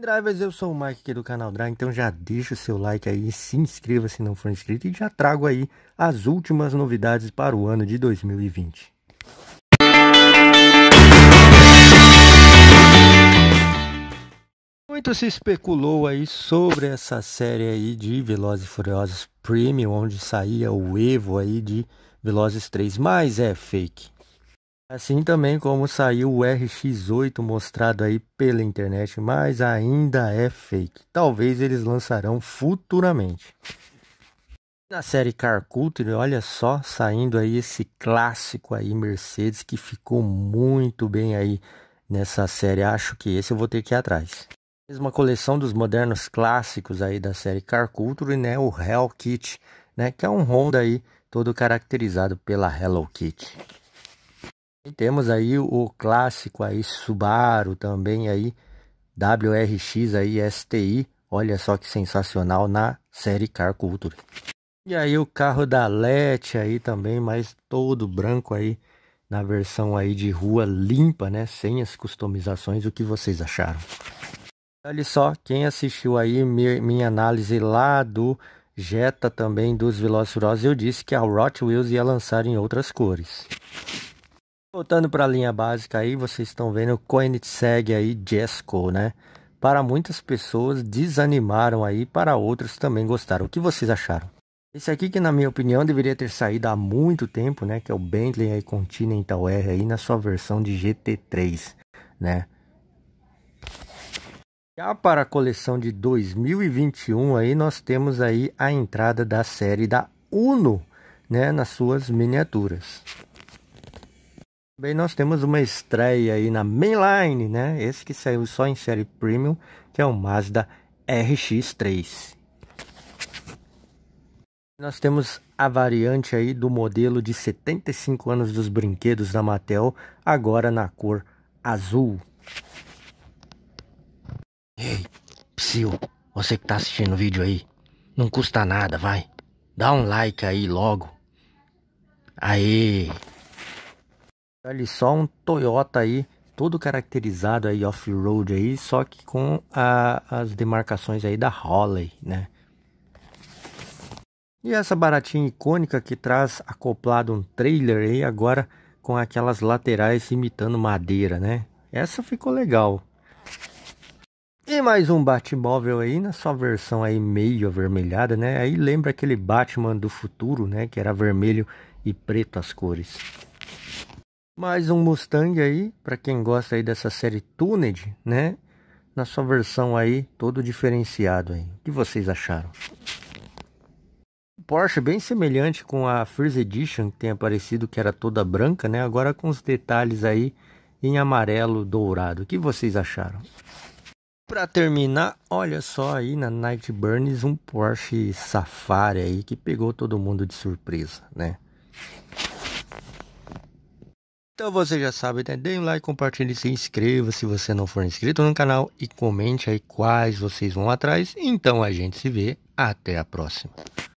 Drivers, eu sou o Mike aqui do canal Drive, então já deixa o seu like aí, se inscreva se não for inscrito e já trago aí as últimas novidades para o ano de 2020. Muito se especulou aí sobre essa série aí de Velozes e Furiosos Premium, onde saía o Evo aí de Velozes 3, mas é fake. Assim também como saiu o RX8 mostrado aí pela internet, mas ainda é fake. Talvez eles lançarão futuramente. Na série Car Culture, olha só, saindo aí esse clássico aí Mercedes que ficou muito bem aí nessa série. Acho que esse eu vou ter que ir atrás. Mesma coleção dos modernos clássicos aí da série Car Culture, né, o Hell Kit, né, que é um Honda aí todo caracterizado pela Hello Kitty. E temos aí o clássico aí Subaru também aí WRX aí STI, olha só que sensacional na série Car Culture. E aí o carro da Let aí também, mas todo branco aí na versão aí de rua limpa, né, sem as customizações, o que vocês acharam? Olha só, quem assistiu aí minha análise lá do Jetta também dos Velociraptors, eu disse que a Rot Wheels ia lançar em outras cores. Voltando para a linha básica aí, vocês estão vendo o Koenigsegg aí, Jesco, né? Para muitas pessoas desanimaram aí, para outras também gostaram. O que vocês acharam? Esse aqui que na minha opinião deveria ter saído há muito tempo, né? Que é o Bentley aí Continental R aí na sua versão de GT3, né? Já para a coleção de 2021 aí nós temos aí a entrada da série da Uno, né? Nas suas miniaturas. Bem, nós temos uma estreia aí na mainline, né? Esse que saiu só em série premium, que é o Mazda RX3. Nós temos a variante aí do modelo de 75 anos dos brinquedos da Mattel, agora na cor azul. Ei, psiu, você que tá assistindo o vídeo aí, não custa nada, vai. Dá um like aí logo. Aê! Olha só um Toyota aí, todo caracterizado aí off-road aí, só que com a, as demarcações aí da Holley, né? E essa baratinha icônica que traz acoplado um trailer aí agora com aquelas laterais imitando madeira, né? Essa ficou legal. E mais um Batmóvel aí na sua versão aí meio avermelhada, né? Aí lembra aquele Batman do futuro, né? Que era vermelho e preto as cores. Mais um Mustang aí, para quem gosta aí dessa série Tuned, né? Na sua versão aí, todo diferenciado aí. O que vocês acharam? Porsche é bem semelhante com a First Edition que tem aparecido, que era toda branca, né? Agora com os detalhes aí em amarelo dourado. O que vocês acharam? Para terminar, olha só aí na Night Burns um Porsche Safari aí que pegou todo mundo de surpresa, né? Então você já sabe, né? Dê um like, compartilhe, se inscreva se você não for inscrito no canal e comente aí quais vocês vão atrás. Então a gente se vê, até a próxima.